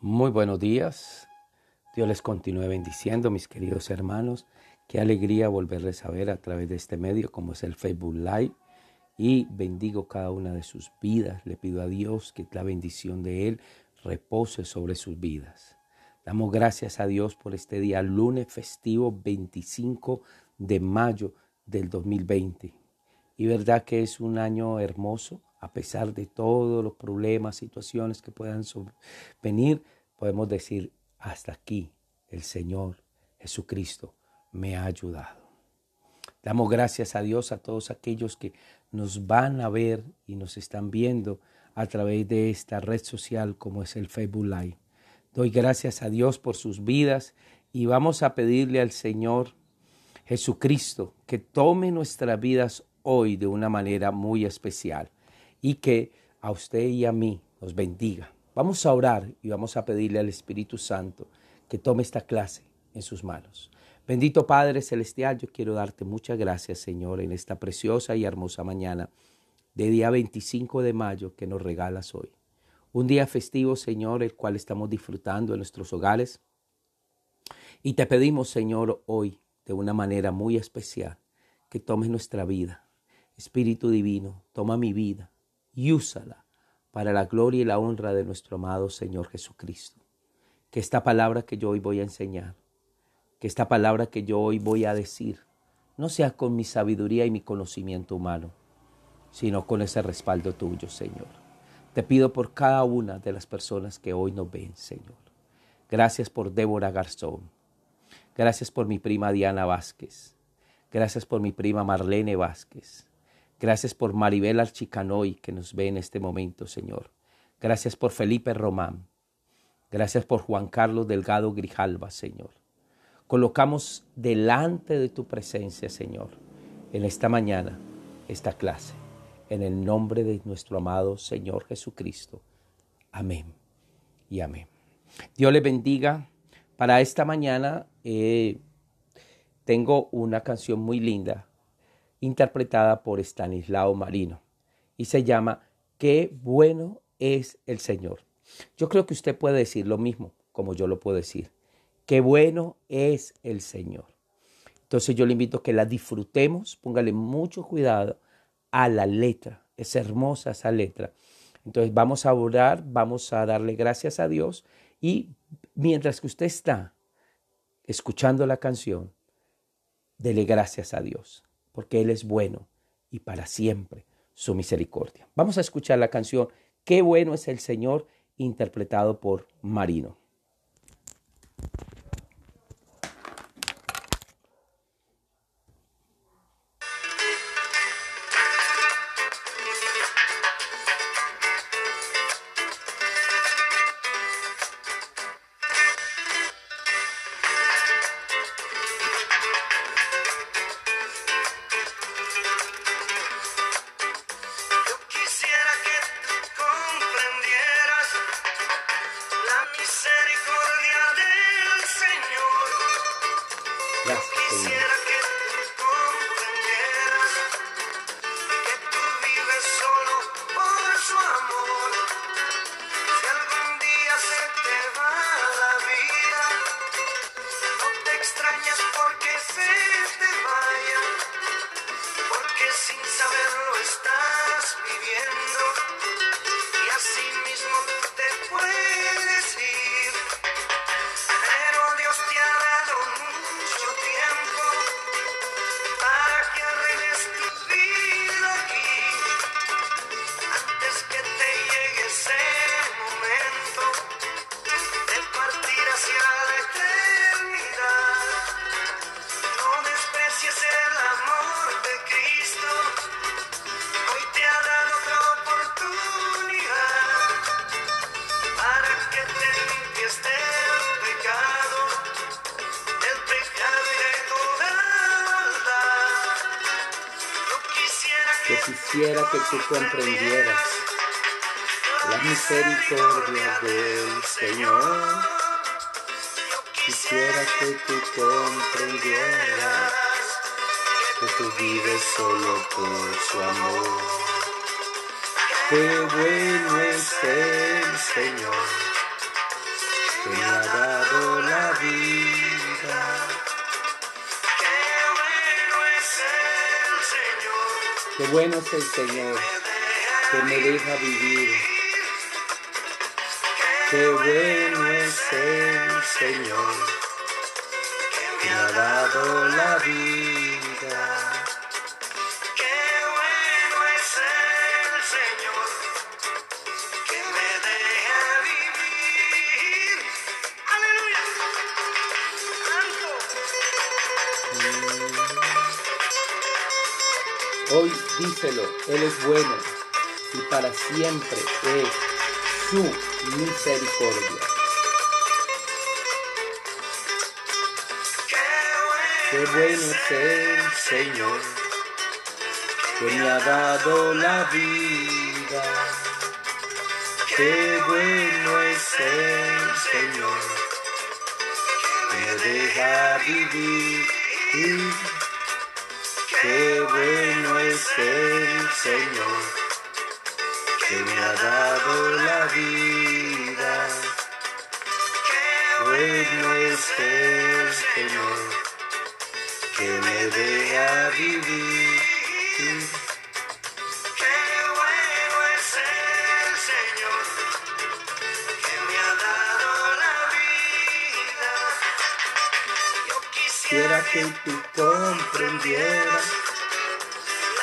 Muy buenos días. Dios les continúe bendiciendo, mis queridos hermanos. Qué alegría volverles a ver a través de este medio como es el Facebook Live. Y bendigo cada una de sus vidas. Le pido a Dios que la bendición de Él repose sobre sus vidas. Damos gracias a Dios por este día, lunes festivo 25 de mayo del 2020. Y verdad que es un año hermoso a pesar de todos los problemas, situaciones que puedan venir, podemos decir, hasta aquí el Señor Jesucristo me ha ayudado. Damos gracias a Dios a todos aquellos que nos van a ver y nos están viendo a través de esta red social como es el Facebook Live. Doy gracias a Dios por sus vidas y vamos a pedirle al Señor Jesucristo que tome nuestras vidas hoy de una manera muy especial y que a usted y a mí nos bendiga. Vamos a orar y vamos a pedirle al Espíritu Santo que tome esta clase en sus manos. Bendito Padre Celestial, yo quiero darte muchas gracias, Señor, en esta preciosa y hermosa mañana de día 25 de mayo que nos regalas hoy. Un día festivo, Señor, el cual estamos disfrutando en nuestros hogares. Y te pedimos, Señor, hoy, de una manera muy especial, que tomes nuestra vida. Espíritu Divino, toma mi vida, y úsala para la gloria y la honra de nuestro amado Señor Jesucristo. Que esta palabra que yo hoy voy a enseñar, que esta palabra que yo hoy voy a decir, no sea con mi sabiduría y mi conocimiento humano, sino con ese respaldo tuyo, Señor. Te pido por cada una de las personas que hoy nos ven, Señor. Gracias por Débora Garzón. Gracias por mi prima Diana Vázquez. Gracias por mi prima Marlene Vázquez. Gracias por Maribel Archicanoy que nos ve en este momento, Señor. Gracias por Felipe Román. Gracias por Juan Carlos Delgado Grijalva, Señor. Colocamos delante de tu presencia, Señor, en esta mañana, esta clase, en el nombre de nuestro amado Señor Jesucristo. Amén y amén. Dios le bendiga. Para esta mañana eh, tengo una canción muy linda interpretada por Stanislao Marino, y se llama Qué bueno es el Señor. Yo creo que usted puede decir lo mismo, como yo lo puedo decir. Qué bueno es el Señor. Entonces yo le invito a que la disfrutemos, póngale mucho cuidado a la letra. Es hermosa esa letra. Entonces vamos a orar, vamos a darle gracias a Dios y mientras que usted está escuchando la canción, dele gracias a Dios porque Él es bueno y para siempre su misericordia. Vamos a escuchar la canción Qué bueno es el Señor, interpretado por Marino. tú comprendieras la misericordia del Señor. Quisiera que tú comprendieras que tú vives solo por su amor. Qué bueno es el Señor. bueno es el Señor, que me deja vivir. Qué bueno es el Señor, que me ha dado la vida. Hoy díselo, Él es bueno y para siempre es su misericordia. Qué bueno es el Señor que me ha dado la vida. Qué bueno es el Señor que me deja vivir el Señor que me ha dado la vida. Bueno es el Señor que me deja vivir. Quisiera que tú comprendieras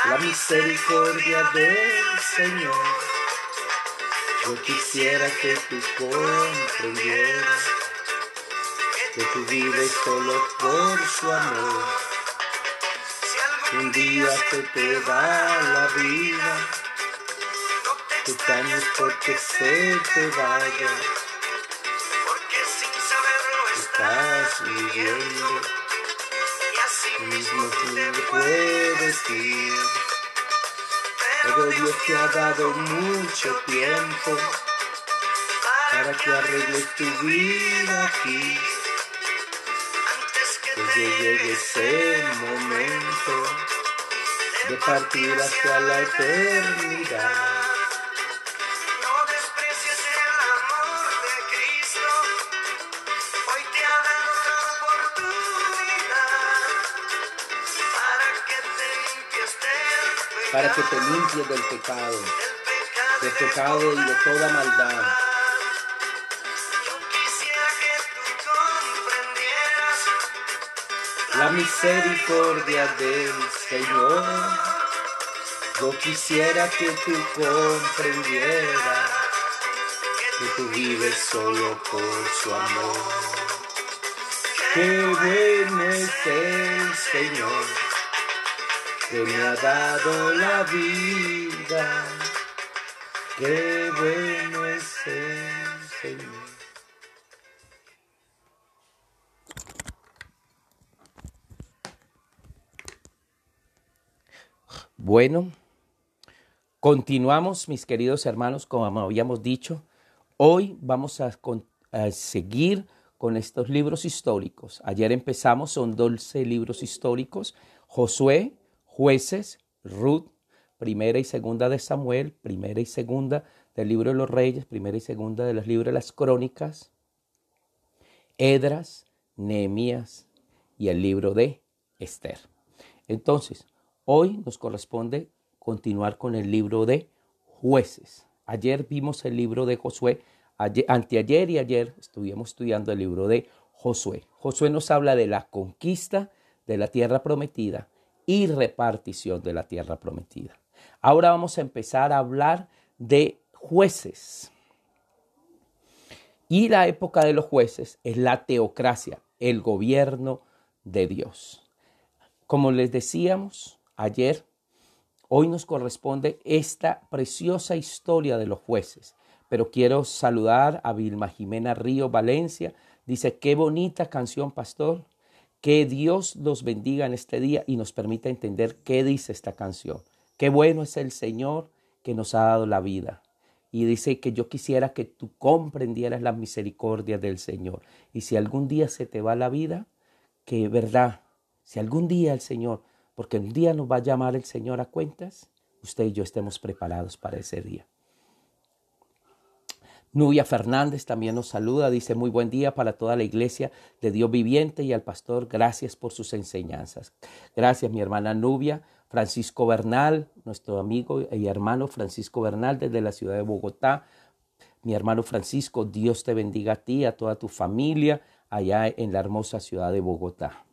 la misericordia del Señor. Yo quisiera que tú comprendieras que vida vives solo por su amor. Un día se te da la vida, tú años porque se te vaya, Porque sin saberlo estás viviendo no te decir Pero Dios te ha dado mucho tiempo para que arregles tu vida aquí. Que llegue ese momento de partir hacia la eternidad. para que te limpies del pecado, del pecado y de toda maldad. Yo quisiera que tú comprendieras La misericordia del Señor, yo quisiera que tú comprendieras que tú vives solo por su amor. Que bueno Señor que me ha dado la vida. Qué bueno es el Señor. Bueno, continuamos, mis queridos hermanos, como habíamos dicho. Hoy vamos a, seguir con estos libros históricos. Ayer empezamos, son 12 libros históricos. Josué, Jueces, Ruth, primera y segunda de Samuel, primera y segunda del libro de los Reyes, primera y segunda de los libros de las Crónicas, Edras, Nehemías y el libro de Esther. Entonces, hoy nos corresponde continuar con el libro de Jueces. Ayer vimos el libro de Josué, anteayer y ayer estuvimos estudiando el libro de Josué. Josué nos habla de la conquista de la tierra prometida, y repartición de la tierra prometida. Ahora vamos a empezar a hablar de jueces. Y la época de los jueces es la teocracia, el gobierno de Dios. Como les decíamos ayer, hoy nos corresponde esta preciosa historia de los jueces. Pero quiero saludar a Vilma Jimena Río Valencia. Dice, qué bonita canción, pastor. Que Dios los bendiga en este día y nos permita entender qué dice esta canción. Qué bueno es el Señor que nos ha dado la vida. Y dice que yo quisiera que tú comprendieras la misericordia del Señor. Y si algún día se te va la vida, que verdad, si algún día el Señor, porque un día nos va a llamar el Señor a cuentas, usted y yo estemos preparados para ese día. Nubia Fernández también nos saluda, dice muy buen día para toda la iglesia de Dios viviente y al pastor, gracias por sus enseñanzas. Gracias mi hermana Nubia, Francisco Bernal, nuestro amigo y hermano Francisco Bernal desde la ciudad de Bogotá. Mi hermano Francisco, Dios te bendiga a ti, a toda tu familia allá en la hermosa ciudad de Bogotá.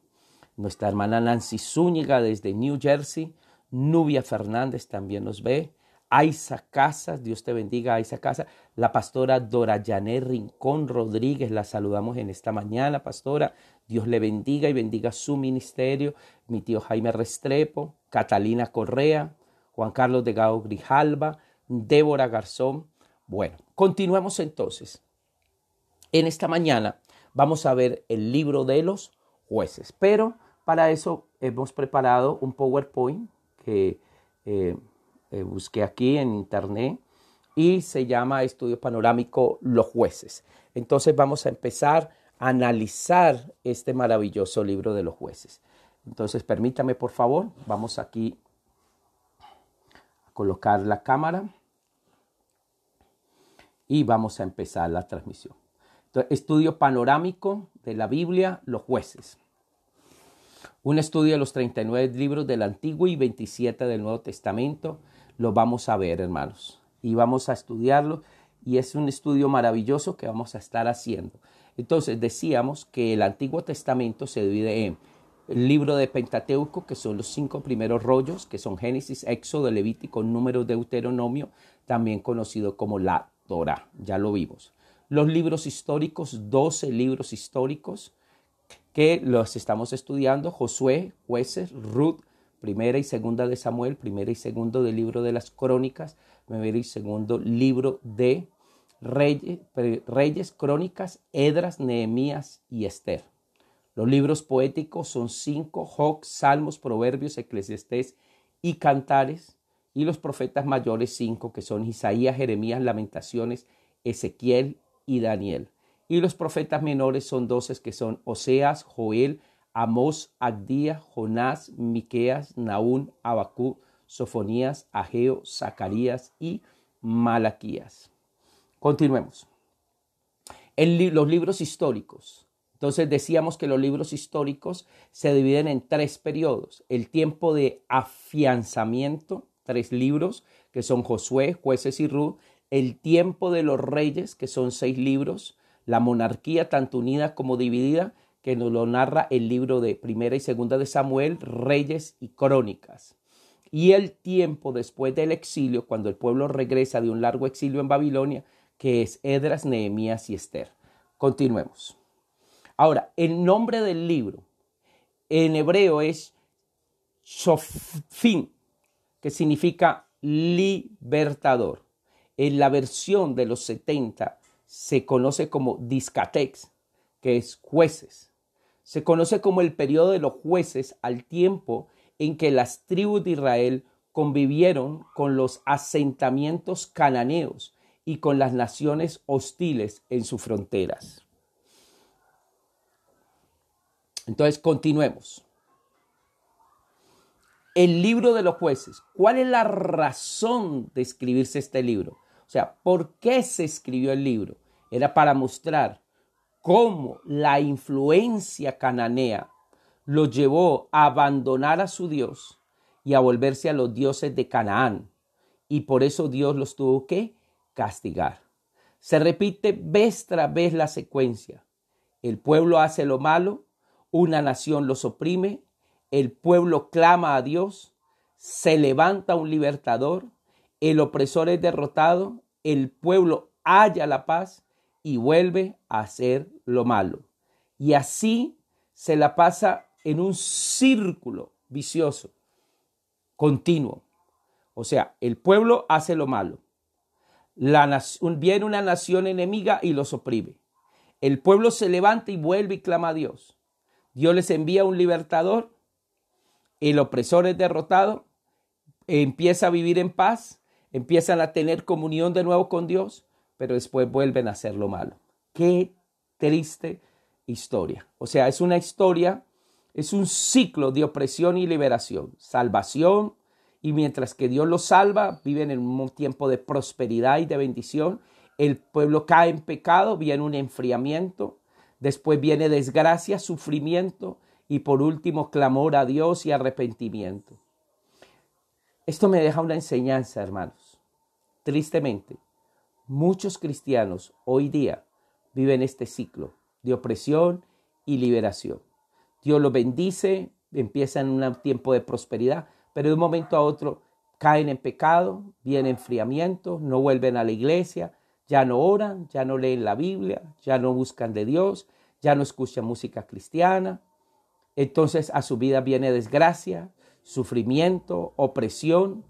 Nuestra hermana Nancy Zúñiga desde New Jersey, Nubia Fernández también nos ve. Aiza Casas, Dios te bendiga, Aiza Casas. La pastora Dora Rincón Rodríguez, la saludamos en esta mañana, pastora. Dios le bendiga y bendiga su ministerio. Mi tío Jaime Restrepo, Catalina Correa, Juan Carlos de Gao Grijalba, Débora Garzón. Bueno, continuemos entonces. En esta mañana vamos a ver el libro de los jueces, pero para eso hemos preparado un PowerPoint que... Eh, eh, busqué aquí en internet y se llama Estudio Panorámico Los Jueces. Entonces vamos a empezar a analizar este maravilloso libro de los jueces. Entonces permítame por favor, vamos aquí a colocar la cámara y vamos a empezar la transmisión. estudio panorámico de la Biblia, los jueces. Un estudio de los 39 libros del Antiguo y 27 del Nuevo Testamento lo vamos a ver, hermanos, y vamos a estudiarlo, y es un estudio maravilloso que vamos a estar haciendo. Entonces, decíamos que el Antiguo Testamento se divide en el libro de Pentateuco, que son los cinco primeros rollos, que son Génesis, Éxodo, Levítico, Número, Deuteronomio, también conocido como la Torah, ya lo vimos. Los libros históricos, 12 libros históricos, que los estamos estudiando, Josué, Jueces, Ruth, primera y segunda de Samuel, primera y segundo del libro de las crónicas, primera y segundo libro de Reyes, Crónicas, Edras, Nehemías y Esther. Los libros poéticos son cinco, Joc, Salmos, Proverbios, Eclesiastés y Cantares. Y los profetas mayores cinco, que son Isaías, Jeremías, Lamentaciones, Ezequiel y Daniel. Y los profetas menores son doce, que son Oseas, Joel, Amós, Agdías, Jonás, Miqueas, Naún, Abacú, Sofonías, Ageo, Zacarías y Malaquías. Continuemos. los libros históricos. Entonces decíamos que los libros históricos se dividen en tres periodos. El tiempo de afianzamiento, tres libros, que son Josué, jueces y Ruth. El tiempo de los reyes, que son seis libros. La monarquía, tanto unida como dividida que nos lo narra el libro de Primera y Segunda de Samuel, Reyes y Crónicas. Y el tiempo después del exilio, cuando el pueblo regresa de un largo exilio en Babilonia, que es Edras, Nehemías y Esther. Continuemos. Ahora, el nombre del libro en hebreo es Shofin, que significa libertador. En la versión de los 70 se conoce como Discatex, que es jueces. Se conoce como el periodo de los jueces al tiempo en que las tribus de Israel convivieron con los asentamientos cananeos y con las naciones hostiles en sus fronteras. Entonces, continuemos. El libro de los jueces. ¿Cuál es la razón de escribirse este libro? O sea, ¿por qué se escribió el libro? Era para mostrar cómo la influencia cananea lo llevó a abandonar a su Dios y a volverse a los dioses de Canaán. Y por eso Dios los tuvo que castigar. Se repite vez tras vez la secuencia. El pueblo hace lo malo, una nación los oprime, el pueblo clama a Dios, se levanta un libertador, el opresor es derrotado, el pueblo halla la paz y vuelve a hacer lo malo. Y así se la pasa en un círculo vicioso, continuo. O sea, el pueblo hace lo malo. La viene una nación enemiga y los oprime. El pueblo se levanta y vuelve y clama a Dios. Dios les envía un libertador. El opresor es derrotado. Empieza a vivir en paz. Empiezan a tener comunión de nuevo con Dios pero después vuelven a hacer lo malo. Qué triste historia. O sea, es una historia, es un ciclo de opresión y liberación, salvación, y mientras que Dios los salva, viven en un tiempo de prosperidad y de bendición. El pueblo cae en pecado, viene un enfriamiento, después viene desgracia, sufrimiento y por último clamor a Dios y arrepentimiento. Esto me deja una enseñanza, hermanos. Tristemente, Muchos cristianos hoy día viven este ciclo de opresión y liberación. Dios los bendice, empiezan un tiempo de prosperidad, pero de un momento a otro caen en pecado, viene enfriamiento, no vuelven a la iglesia, ya no oran, ya no leen la Biblia, ya no buscan de Dios, ya no escuchan música cristiana. Entonces a su vida viene desgracia, sufrimiento, opresión,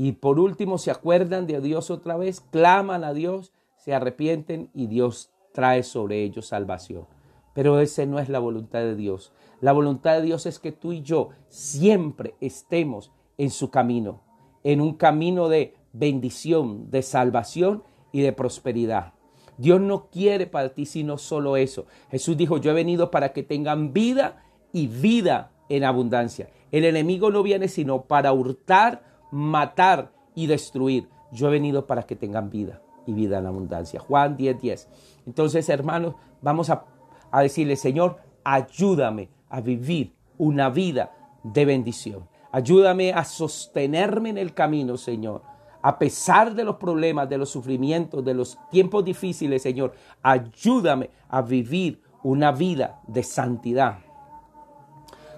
y por último, se acuerdan de Dios otra vez, claman a Dios, se arrepienten y Dios trae sobre ellos salvación. Pero esa no es la voluntad de Dios. La voluntad de Dios es que tú y yo siempre estemos en su camino, en un camino de bendición, de salvación y de prosperidad. Dios no quiere para ti sino solo eso. Jesús dijo, yo he venido para que tengan vida y vida en abundancia. El enemigo no viene sino para hurtar, matar y destruir. Yo he venido para que tengan vida y vida en abundancia. Juan 10:10. 10. Entonces, hermanos, vamos a, a decirle, Señor, ayúdame a vivir una vida de bendición. Ayúdame a sostenerme en el camino, Señor. A pesar de los problemas, de los sufrimientos, de los tiempos difíciles, Señor, ayúdame a vivir una vida de santidad.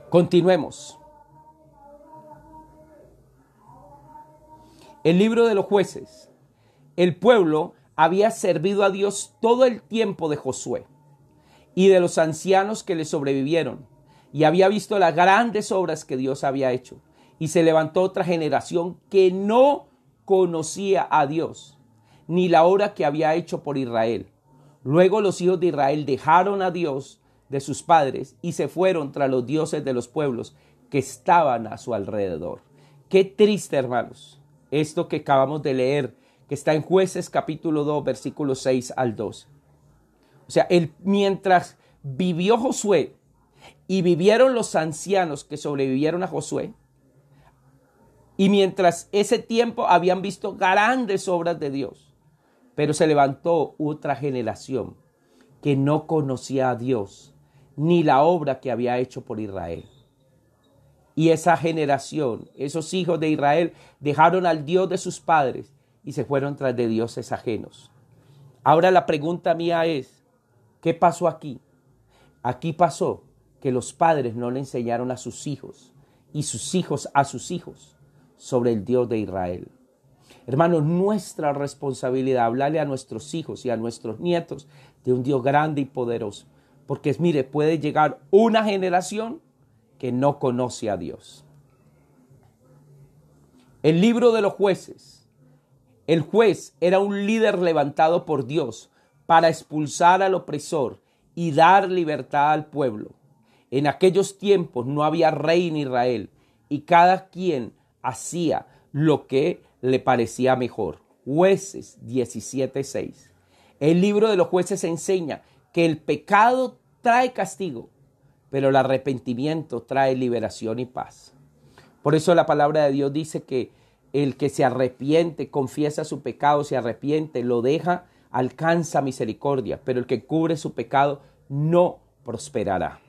Continuemos. El libro de los jueces. El pueblo había servido a Dios todo el tiempo de Josué y de los ancianos que le sobrevivieron, y había visto las grandes obras que Dios había hecho. Y se levantó otra generación que no conocía a Dios, ni la obra que había hecho por Israel. Luego los hijos de Israel dejaron a Dios de sus padres y se fueron tras los dioses de los pueblos que estaban a su alrededor. Qué triste, hermanos esto que acabamos de leer, que está en jueces capítulo 2, versículo 6 al 2. O sea, él mientras vivió Josué y vivieron los ancianos que sobrevivieron a Josué, y mientras ese tiempo habían visto grandes obras de Dios, pero se levantó otra generación que no conocía a Dios ni la obra que había hecho por Israel y esa generación, esos hijos de Israel, dejaron al Dios de sus padres y se fueron tras de dioses ajenos. Ahora la pregunta mía es, ¿qué pasó aquí? Aquí pasó que los padres no le enseñaron a sus hijos y sus hijos a sus hijos sobre el Dios de Israel. Hermanos, nuestra responsabilidad hablarle a nuestros hijos y a nuestros nietos de un Dios grande y poderoso. Porque mire, puede llegar una generación que no conoce a Dios. El libro de los jueces. El juez era un líder levantado por Dios para expulsar al opresor y dar libertad al pueblo. En aquellos tiempos no había rey en Israel y cada quien hacía lo que le parecía mejor. Jueces 17:6. El libro de los jueces enseña que el pecado trae castigo pero el arrepentimiento trae liberación y paz. Por eso la palabra de Dios dice que el que se arrepiente, confiesa su pecado, se arrepiente, lo deja, alcanza misericordia, pero el que cubre su pecado no prosperará.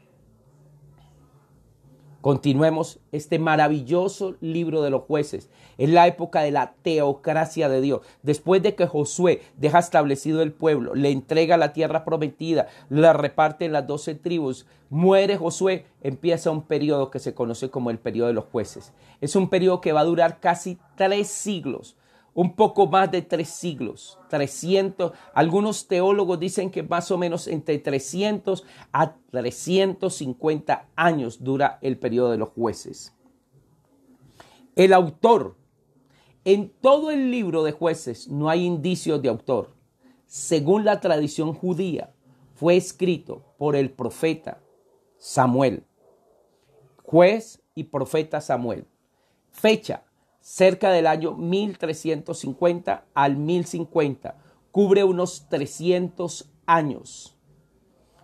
Continuemos este maravilloso libro de los jueces. Es la época de la teocracia de Dios. Después de que Josué deja establecido el pueblo, le entrega la tierra prometida, la reparte en las doce tribus, muere Josué, empieza un periodo que se conoce como el periodo de los jueces. Es un periodo que va a durar casi tres siglos un poco más de tres siglos, 300, algunos teólogos dicen que más o menos entre 300 a 350 años dura el periodo de los jueces. El autor, en todo el libro de jueces no hay indicios de autor. Según la tradición judía, fue escrito por el profeta Samuel, juez y profeta Samuel. Fecha cerca del año 1350 al 1050. Cubre unos 300 años.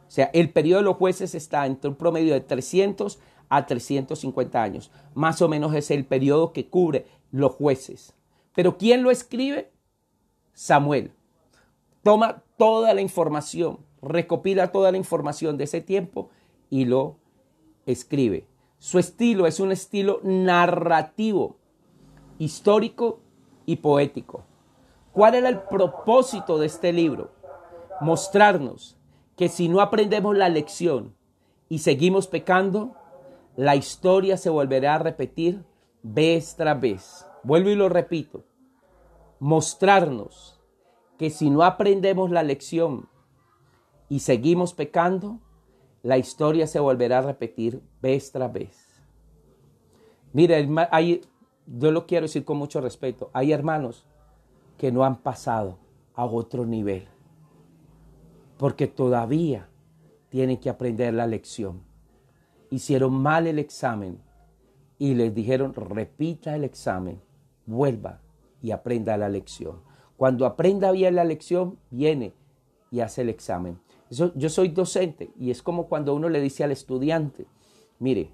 O sea, el periodo de los jueces está entre un promedio de 300 a 350 años. Más o menos es el periodo que cubre los jueces. Pero ¿quién lo escribe? Samuel. Toma toda la información, recopila toda la información de ese tiempo y lo escribe. Su estilo es un estilo narrativo histórico y poético. ¿Cuál era el propósito de este libro? Mostrarnos que si no aprendemos la lección y seguimos pecando, la historia se volverá a repetir vez tras vez. Vuelvo y lo repito. Mostrarnos que si no aprendemos la lección y seguimos pecando, la historia se volverá a repetir vez tras vez. Mira, hay yo lo quiero decir con mucho respeto, hay hermanos que no han pasado a otro nivel, porque todavía tienen que aprender la lección. Hicieron mal el examen y les dijeron, repita el examen, vuelva y aprenda la lección. Cuando aprenda bien la lección, viene y hace el examen. yo soy docente y es como cuando uno le dice al estudiante, mire,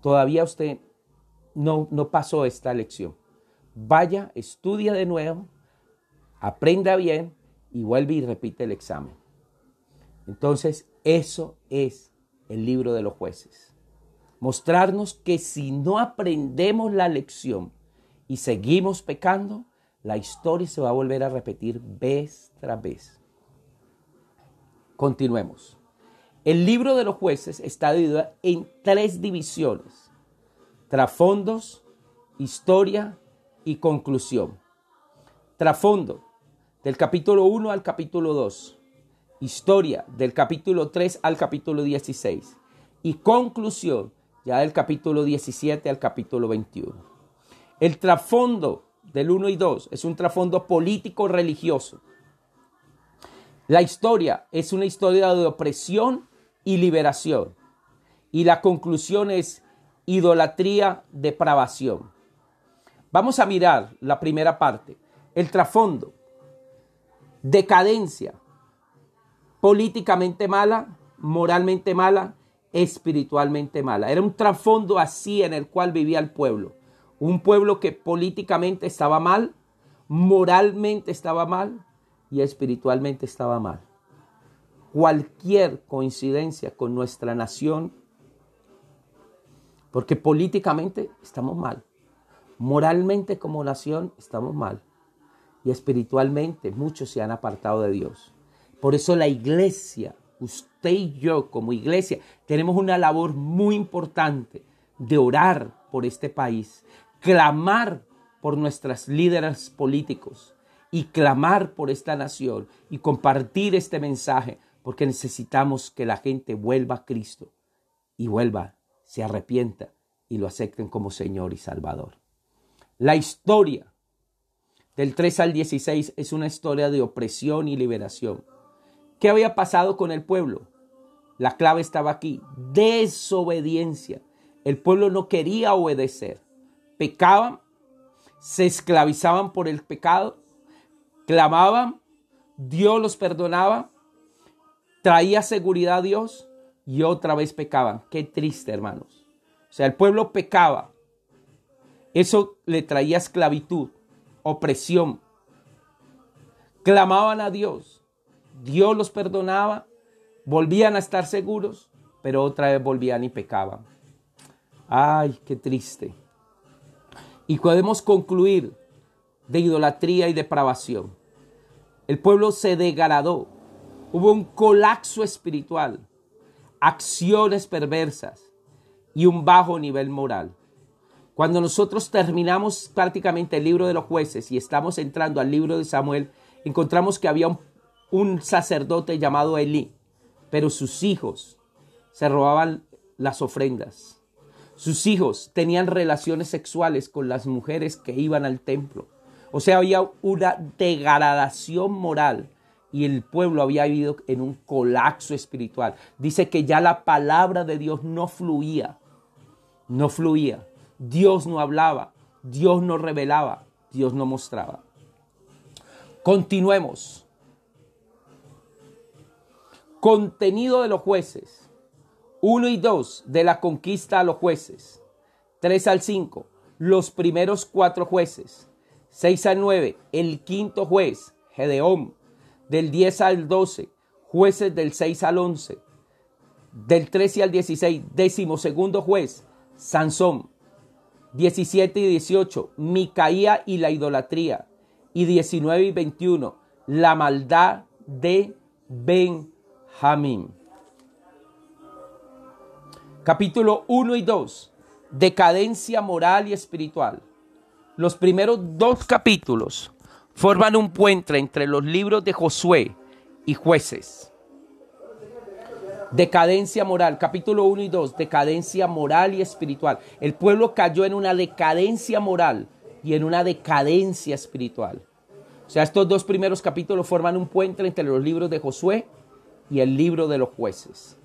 todavía usted no, no pasó esta lección. Vaya, estudia de nuevo, aprenda bien y vuelve y repite el examen. Entonces, eso es el libro de los jueces. Mostrarnos que si no aprendemos la lección y seguimos pecando, la historia se va a volver a repetir vez tras vez. Continuemos. El libro de los jueces está dividido en tres divisiones. Trasfondos, historia y conclusión. Trasfondo del capítulo 1 al capítulo 2. Historia del capítulo 3 al capítulo 16. Y conclusión ya del capítulo 17 al capítulo 21. El trasfondo del 1 y 2 es un trasfondo político religioso. La historia es una historia de opresión y liberación. Y la conclusión es idolatría, depravación. Vamos a mirar la primera parte, el trasfondo, decadencia, políticamente mala, moralmente mala, espiritualmente mala. Era un trasfondo así en el cual vivía el pueblo. Un pueblo que políticamente estaba mal, moralmente estaba mal y espiritualmente estaba mal. Cualquier coincidencia con nuestra nación porque políticamente estamos mal. Moralmente como nación estamos mal. Y espiritualmente muchos se han apartado de Dios. Por eso la iglesia, usted y yo como iglesia, tenemos una labor muy importante de orar por este país, clamar por nuestras líderes políticos y clamar por esta nación y compartir este mensaje porque necesitamos que la gente vuelva a Cristo y vuelva se arrepienta y lo acepten como Señor y Salvador. La historia del 3 al 16 es una historia de opresión y liberación. ¿Qué había pasado con el pueblo? La clave estaba aquí, desobediencia. El pueblo no quería obedecer. Pecaban, se esclavizaban por el pecado, clamaban, Dios los perdonaba, traía seguridad a Dios, y otra vez pecaban. Qué triste, hermanos. O sea, el pueblo pecaba. Eso le traía esclavitud, opresión. Clamaban a Dios. Dios los perdonaba. Volvían a estar seguros, pero otra vez volvían y pecaban. Ay, qué triste. Y podemos concluir de idolatría y depravación. El pueblo se degradó. Hubo un colapso espiritual acciones perversas y un bajo nivel moral. Cuando nosotros terminamos prácticamente el libro de los jueces y estamos entrando al libro de Samuel, encontramos que había un, sacerdote llamado Elí, pero sus hijos se robaban las ofrendas. Sus hijos tenían relaciones sexuales con las mujeres que iban al templo. O sea, había una degradación moral y el pueblo había vivido en un colapso espiritual. Dice que ya la palabra de Dios no fluía, no fluía. Dios no hablaba, Dios no revelaba, Dios no mostraba. Continuemos. Contenido de los jueces. 1 y 2 de la conquista a los jueces. 3 al 5, los primeros cuatro jueces. 6 al 9, el quinto juez, Gedeón del 10 al 12, jueces del 6 al 11, del 13 al 16, décimo segundo juez, Sansón, 17 y 18, Micaía y la idolatría, y 19 y 21, la maldad de Benjamín. Capítulo 1 y 2, decadencia moral y espiritual. Los primeros dos capítulos forman un puente entre los libros de Josué y jueces. Decadencia moral, capítulo 1 y 2, decadencia moral y espiritual. El pueblo cayó en una decadencia moral y en una decadencia espiritual. O sea, estos dos primeros capítulos forman un puente entre los libros de Josué y el libro de los jueces.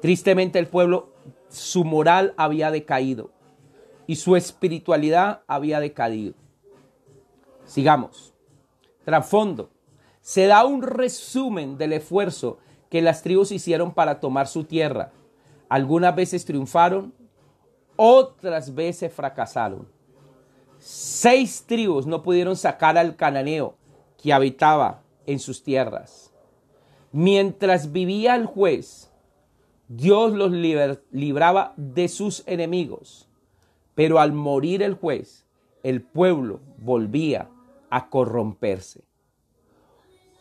Tristemente el pueblo, su moral había decaído y su espiritualidad había decaído. Sigamos. Trasfondo. Se da un resumen del esfuerzo que las tribus hicieron para tomar su tierra. Algunas veces triunfaron, otras veces fracasaron. Seis tribus no pudieron sacar al cananeo que habitaba en sus tierras. Mientras vivía el juez, Dios los libraba de sus enemigos. Pero al morir el juez, el pueblo volvía corromperse.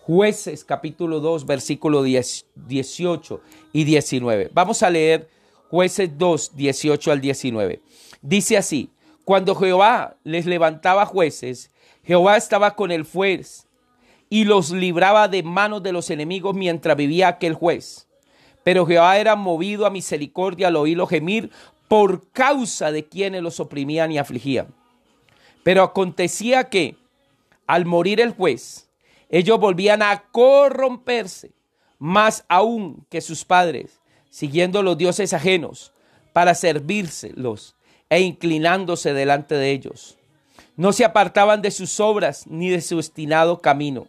Jueces capítulo 2, versículo 10, 18 y 19. Vamos a leer jueces 2, 18 al 19. Dice así, cuando Jehová les levantaba jueces, Jehová estaba con el juez y los libraba de manos de los enemigos mientras vivía aquel juez. Pero Jehová era movido a misericordia al oírlo gemir por causa de quienes los oprimían y afligían. Pero acontecía que al morir el juez, ellos volvían a corromperse, más aún que sus padres, siguiendo los dioses ajenos para servírselos e inclinándose delante de ellos. No se apartaban de sus obras ni de su destinado camino.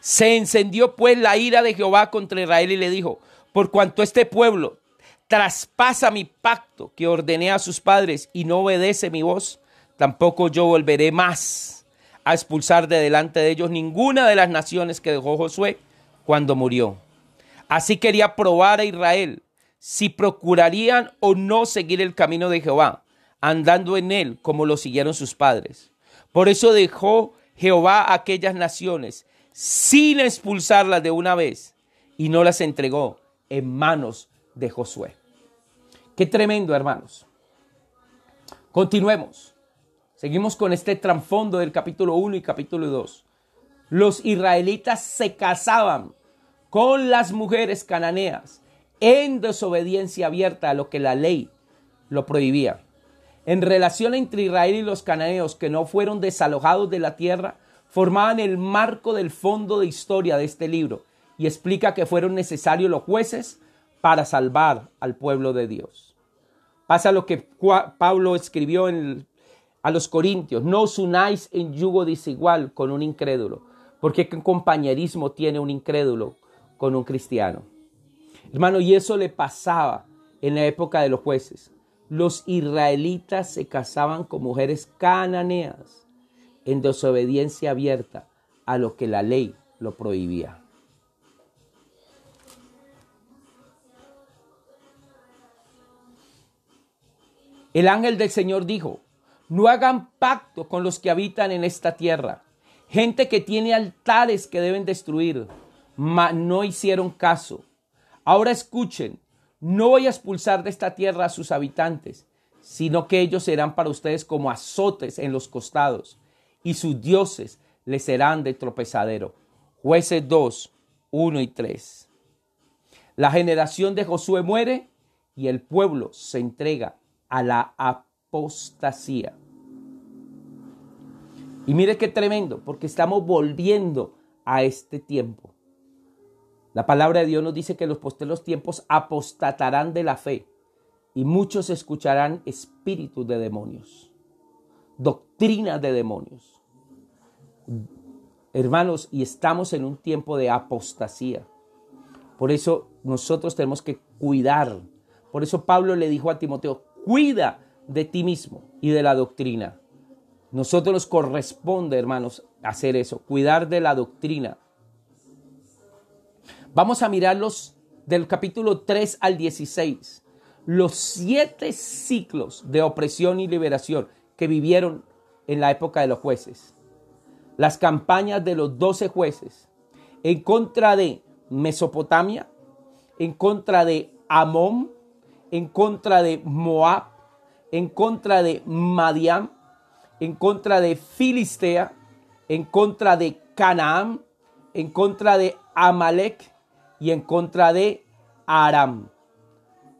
Se encendió pues la ira de Jehová contra Israel y le dijo, por cuanto este pueblo traspasa mi pacto que ordené a sus padres y no obedece mi voz, Tampoco yo volveré más a expulsar de delante de ellos ninguna de las naciones que dejó Josué cuando murió. Así quería probar a Israel si procurarían o no seguir el camino de Jehová, andando en él como lo siguieron sus padres. Por eso dejó Jehová aquellas naciones sin expulsarlas de una vez y no las entregó en manos de Josué. Qué tremendo, hermanos. Continuemos. Seguimos con este trasfondo del capítulo 1 y capítulo 2. Los israelitas se casaban con las mujeres cananeas en desobediencia abierta a lo que la ley lo prohibía. En relación entre Israel y los cananeos que no fueron desalojados de la tierra, formaban el marco del fondo de historia de este libro y explica que fueron necesarios los jueces para salvar al pueblo de Dios. Pasa lo que Pablo escribió en el a los corintios, no os unáis en yugo desigual con un incrédulo, porque qué compañerismo tiene un incrédulo con un cristiano. Hermano, y eso le pasaba en la época de los jueces. Los israelitas se casaban con mujeres cananeas en desobediencia abierta a lo que la ley lo prohibía. El ángel del Señor dijo, no hagan pacto con los que habitan en esta tierra. Gente que tiene altares que deben destruir, mas no hicieron caso. Ahora escuchen, no voy a expulsar de esta tierra a sus habitantes, sino que ellos serán para ustedes como azotes en los costados, y sus dioses les serán de tropezadero. Jueces 2, 1 y 3. La generación de Josué muere y el pueblo se entrega a la apostasía. Y mire qué tremendo, porque estamos volviendo a este tiempo. La palabra de Dios nos dice que los posteros tiempos apostatarán de la fe y muchos escucharán espíritus de demonios, doctrina de demonios. Hermanos, y estamos en un tiempo de apostasía. Por eso nosotros tenemos que cuidar. Por eso Pablo le dijo a Timoteo, cuida de ti mismo y de la doctrina. Nosotros nos corresponde, hermanos, hacer eso, cuidar de la doctrina. Vamos a mirarlos del capítulo 3 al 16, los siete ciclos de opresión y liberación que vivieron en la época de los jueces, las campañas de los doce jueces en contra de Mesopotamia, en contra de Amón, en contra de Moab, en contra de Madián, en contra de Filistea, en contra de Canaán, en contra de Amalek y en contra de Aram.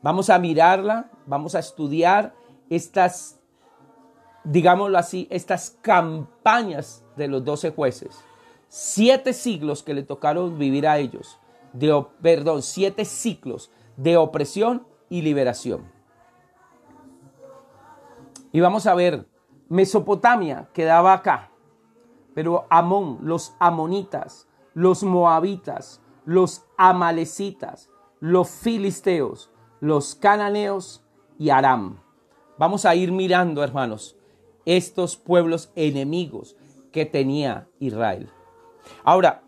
Vamos a mirarla, vamos a estudiar estas, digámoslo así, estas campañas de los doce jueces. Siete siglos que le tocaron vivir a ellos, perdón, siete ciclos de opresión y liberación. Y vamos a ver Mesopotamia quedaba acá, pero Amón, los amonitas, los moabitas, los amalecitas, los filisteos, los cananeos y Aram. Vamos a ir mirando, hermanos, estos pueblos enemigos que tenía Israel. Ahora,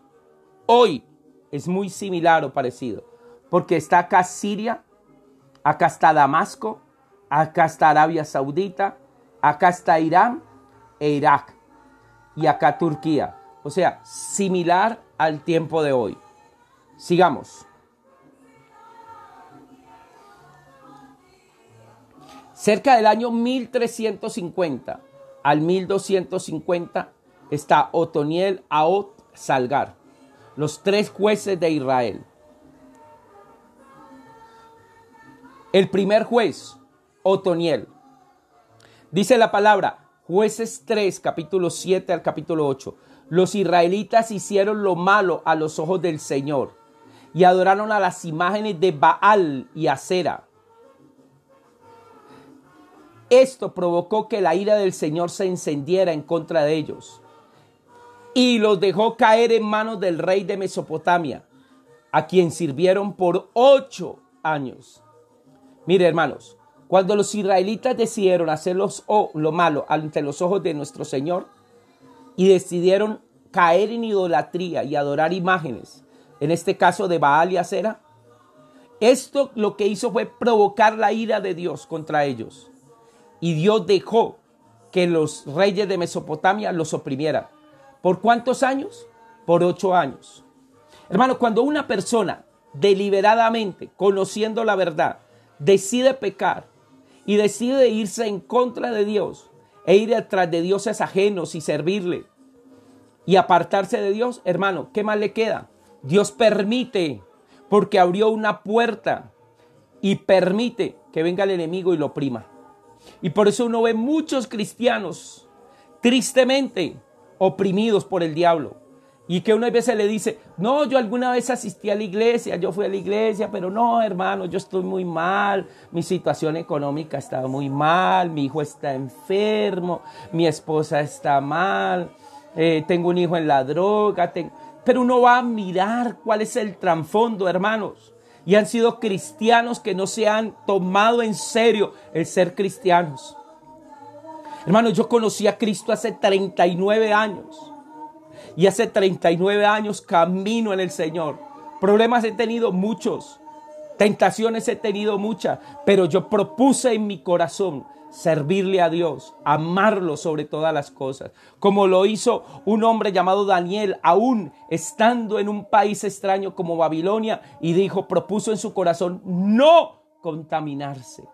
hoy es muy similar o parecido, porque está acá Siria, acá está Damasco, acá está Arabia Saudita, Acá está Irán e Irak. Y acá Turquía. O sea, similar al tiempo de hoy. Sigamos. Cerca del año 1350 al 1250 está Otoniel Aot Salgar, los tres jueces de Israel. El primer juez, Otoniel, Dice la palabra, jueces 3, capítulo 7 al capítulo 8. Los israelitas hicieron lo malo a los ojos del Señor y adoraron a las imágenes de Baal y Acera. Esto provocó que la ira del Señor se encendiera en contra de ellos y los dejó caer en manos del rey de Mesopotamia, a quien sirvieron por ocho años. Mire, hermanos, cuando los israelitas decidieron hacer los, lo malo ante los ojos de nuestro Señor y decidieron caer en idolatría y adorar imágenes, en este caso de Baal y Acera, esto lo que hizo fue provocar la ira de Dios contra ellos. Y Dios dejó que los reyes de Mesopotamia los oprimieran. ¿Por cuántos años? Por ocho años. Hermano, cuando una persona deliberadamente, conociendo la verdad, decide pecar y decide irse en contra de Dios e ir atrás de dioses ajenos y servirle y apartarse de Dios, hermano, ¿qué más le queda? Dios permite, porque abrió una puerta y permite que venga el enemigo y lo oprima. Y por eso uno ve muchos cristianos tristemente oprimidos por el diablo. Y que una vez se le dice, no, yo alguna vez asistí a la iglesia, yo fui a la iglesia, pero no, hermano, yo estoy muy mal, mi situación económica está muy mal, mi hijo está enfermo, mi esposa está mal, eh, tengo un hijo en la droga, pero uno va a mirar cuál es el trasfondo, hermanos. Y han sido cristianos que no se han tomado en serio el ser cristianos. hermano. yo conocí a Cristo hace 39 años y hace 39 años camino en el Señor. Problemas he tenido muchos, tentaciones he tenido muchas, pero yo propuse en mi corazón servirle a Dios, amarlo sobre todas las cosas, como lo hizo un hombre llamado Daniel, aún estando en un país extraño como Babilonia, y dijo, propuso en su corazón no contaminarse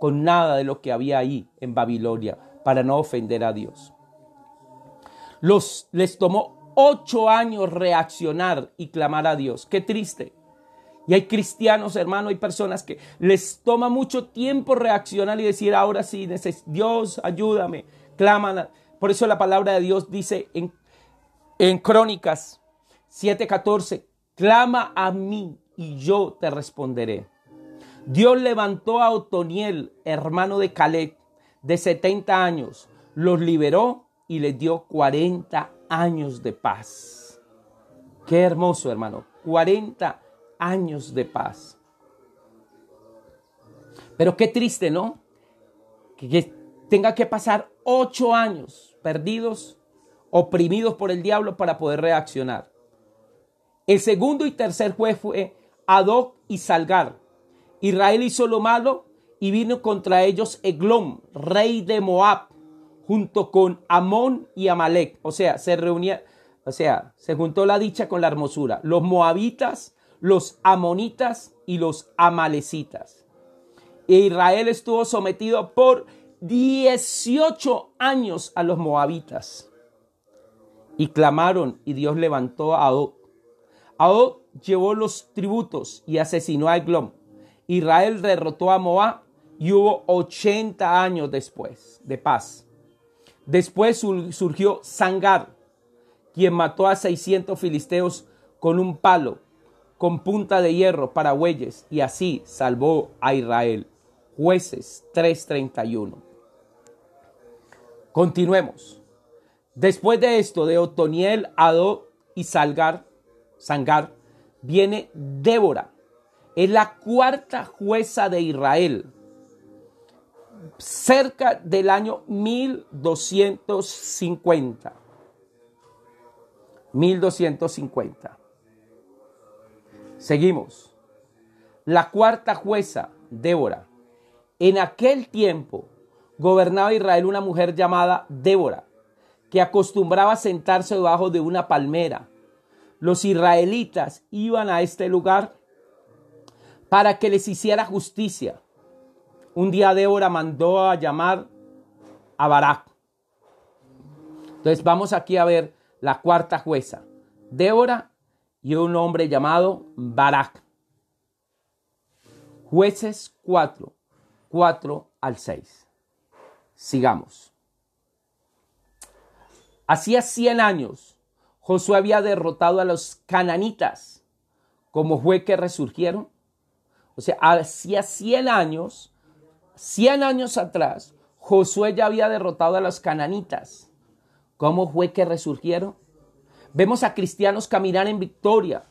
con nada de lo que había ahí en Babilonia para no ofender a Dios. Los, les tomó ocho años reaccionar y clamar a Dios. Qué triste. Y hay cristianos, hermano, hay personas que les toma mucho tiempo reaccionar y decir, ahora sí, Dios, ayúdame, claman. Por eso la palabra de Dios dice en, en Crónicas 7:14, clama a mí y yo te responderé. Dios levantó a Otoniel, hermano de Caleb, de 70 años, los liberó y les dio 40 años años de paz. Qué hermoso, hermano. 40 años de paz. Pero qué triste, ¿no? Que, tenga que pasar ocho años perdidos, oprimidos por el diablo para poder reaccionar. El segundo y tercer juez fue Adoc y Salgar. Israel hizo lo malo y vino contra ellos Eglom, rey de Moab, junto con Amón y Amalek. O sea, se reunía, o sea, se juntó la dicha con la hermosura. Los moabitas, los amonitas y los amalecitas. E Israel estuvo sometido por 18 años a los moabitas. Y clamaron y Dios levantó a Adot. Adot llevó los tributos y asesinó a Eglom. Israel derrotó a Moab y hubo 80 años después de paz. Después surgió Sangar, quien mató a 600 filisteos con un palo, con punta de hierro para bueyes, y así salvó a Israel. Jueces 3:31. Continuemos. Después de esto, de Otoniel, Adó y Salgar, Sangar, viene Débora. Es la cuarta jueza de Israel cerca del año 1250. 1250. Seguimos. La cuarta jueza, Débora. En aquel tiempo gobernaba Israel una mujer llamada Débora, que acostumbraba a sentarse debajo de una palmera. Los israelitas iban a este lugar para que les hiciera justicia un día Débora mandó a llamar a Barak. Entonces vamos aquí a ver la cuarta jueza, Débora y un hombre llamado Barak. Jueces 4, 4 al 6. Sigamos. Hacía 100 años, Josué había derrotado a los cananitas. como juez que resurgieron? O sea, hacía 100 años 100 años atrás, Josué ya había derrotado a los cananitas. ¿Cómo fue que resurgieron? Vemos a cristianos caminar en victoria.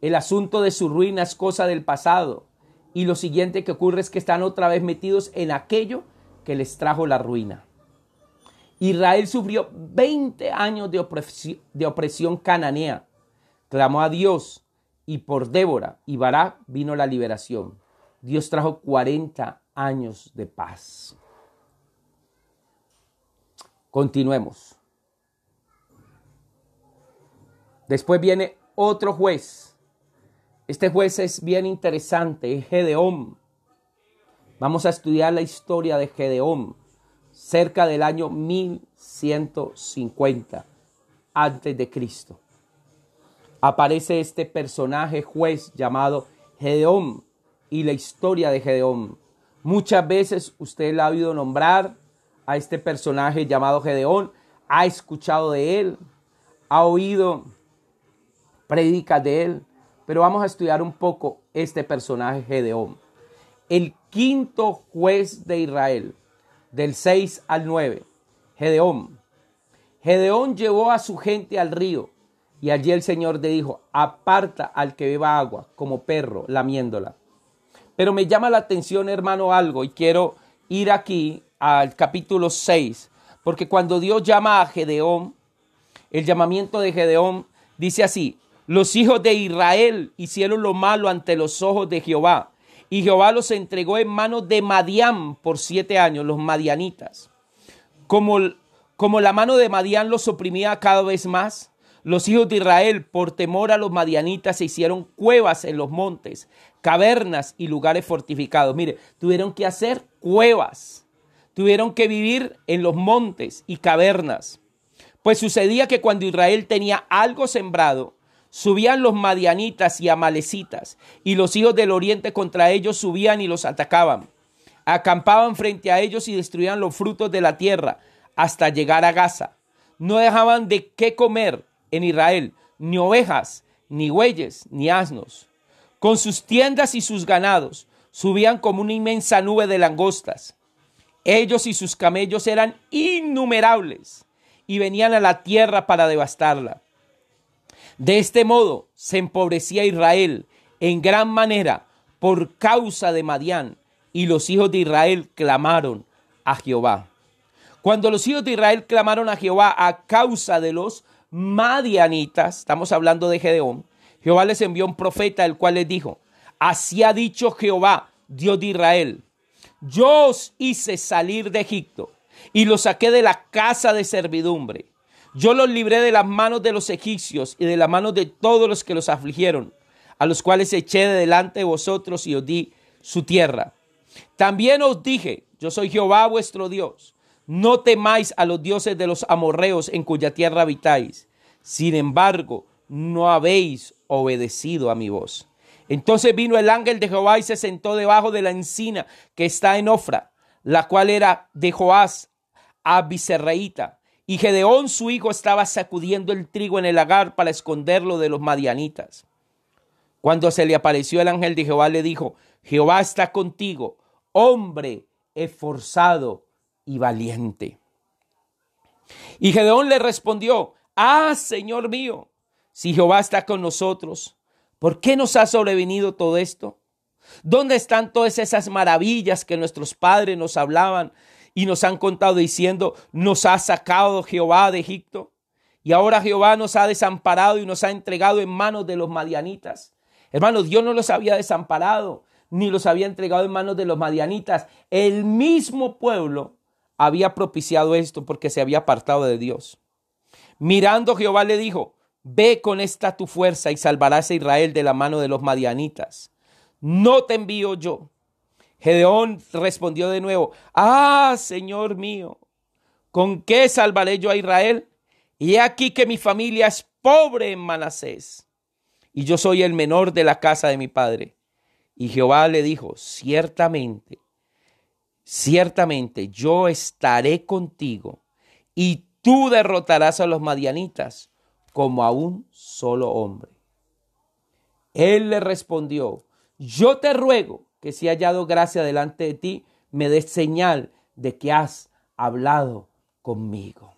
El asunto de su ruina es cosa del pasado. Y lo siguiente que ocurre es que están otra vez metidos en aquello que les trajo la ruina. Israel sufrió 20 años de opresión, cananea. Clamó a Dios y por Débora y Bará vino la liberación. Dios trajo 40 años de paz. Continuemos. Después viene otro juez. Este juez es bien interesante, es Gedeón. Vamos a estudiar la historia de Gedeón cerca del año 1150 antes de Cristo. Aparece este personaje juez llamado Gedeón y la historia de Gedeón Muchas veces usted la ha oído nombrar a este personaje llamado Gedeón, ha escuchado de él, ha oído predicas de él, pero vamos a estudiar un poco este personaje Gedeón. El quinto juez de Israel, del 6 al 9, Gedeón. Gedeón llevó a su gente al río y allí el Señor le dijo, aparta al que beba agua como perro lamiéndola pero me llama la atención, hermano, algo y quiero ir aquí al capítulo 6, porque cuando Dios llama a Gedeón, el llamamiento de Gedeón dice así, los hijos de Israel hicieron lo malo ante los ojos de Jehová, y Jehová los entregó en manos de Madián por siete años, los madianitas. Como, como la mano de Madián los oprimía cada vez más, los hijos de Israel, por temor a los madianitas, se hicieron cuevas en los montes, cavernas y lugares fortificados. Mire, tuvieron que hacer cuevas, tuvieron que vivir en los montes y cavernas. Pues sucedía que cuando Israel tenía algo sembrado, subían los madianitas y amalecitas, y los hijos del oriente contra ellos subían y los atacaban. Acampaban frente a ellos y destruían los frutos de la tierra hasta llegar a Gaza. No dejaban de qué comer en Israel, ni ovejas, ni bueyes, ni asnos. Con sus tiendas y sus ganados subían como una inmensa nube de langostas. Ellos y sus camellos eran innumerables y venían a la tierra para devastarla. De este modo se empobrecía Israel en gran manera por causa de Madián, y los hijos de Israel clamaron a Jehová. Cuando los hijos de Israel clamaron a Jehová a causa de los madianitas, estamos hablando de Gedeón, Jehová les envió un profeta, el cual les dijo, así ha dicho Jehová, Dios de Israel, yo os hice salir de Egipto y los saqué de la casa de servidumbre. Yo los libré de las manos de los egipcios y de las manos de todos los que los afligieron, a los cuales eché de delante de vosotros y os di su tierra. También os dije, yo soy Jehová vuestro Dios. No temáis a los dioses de los amorreos en cuya tierra habitáis. Sin embargo, no habéis obedecido a mi voz. Entonces vino el ángel de Jehová y se sentó debajo de la encina que está en Ofra, la cual era de Joás, abiserreíta. Y Gedeón su hijo estaba sacudiendo el trigo en el lagar para esconderlo de los madianitas. Cuando se le apareció el ángel de Jehová le dijo, Jehová está contigo, hombre esforzado y valiente. Y Gedeón le respondió, Ah, Señor mío, si Jehová está con nosotros, ¿por qué nos ha sobrevenido todo esto? ¿Dónde están todas esas maravillas que nuestros padres nos hablaban y nos han contado diciendo, nos ha sacado Jehová de Egipto? Y ahora Jehová nos ha desamparado y nos ha entregado en manos de los madianitas. Hermanos, Dios no los había desamparado ni los había entregado en manos de los madianitas. El mismo pueblo había propiciado esto porque se había apartado de Dios. Mirando Jehová le dijo, ve con esta tu fuerza y salvarás a Israel de la mano de los madianitas. No te envío yo. Gedeón respondió de nuevo, ah, Señor mío, ¿con qué salvaré yo a Israel? Y he aquí que mi familia es pobre en Manasés, y yo soy el menor de la casa de mi padre. Y Jehová le dijo, ciertamente, Ciertamente yo estaré contigo y tú derrotarás a los madianitas como a un solo hombre. Él le respondió, yo te ruego que si he hallado gracia delante de ti, me des señal de que has hablado conmigo.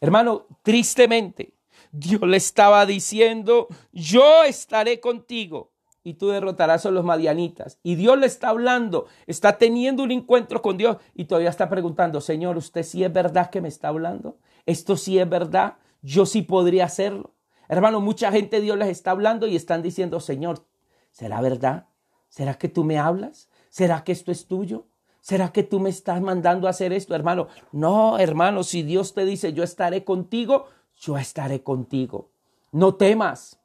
Hermano, tristemente, Dios le estaba diciendo, yo estaré contigo y tú derrotarás a los madianitas. Y Dios le está hablando, está teniendo un encuentro con Dios y todavía está preguntando, Señor, ¿usted sí es verdad que me está hablando? ¿Esto sí es verdad? ¿Yo sí podría hacerlo? Hermano, mucha gente Dios les está hablando y están diciendo, Señor, ¿será verdad? ¿Será que tú me hablas? ¿Será que esto es tuyo? ¿Será que tú me estás mandando a hacer esto, hermano? No, hermano, si Dios te dice, yo estaré contigo, yo estaré contigo. No temas,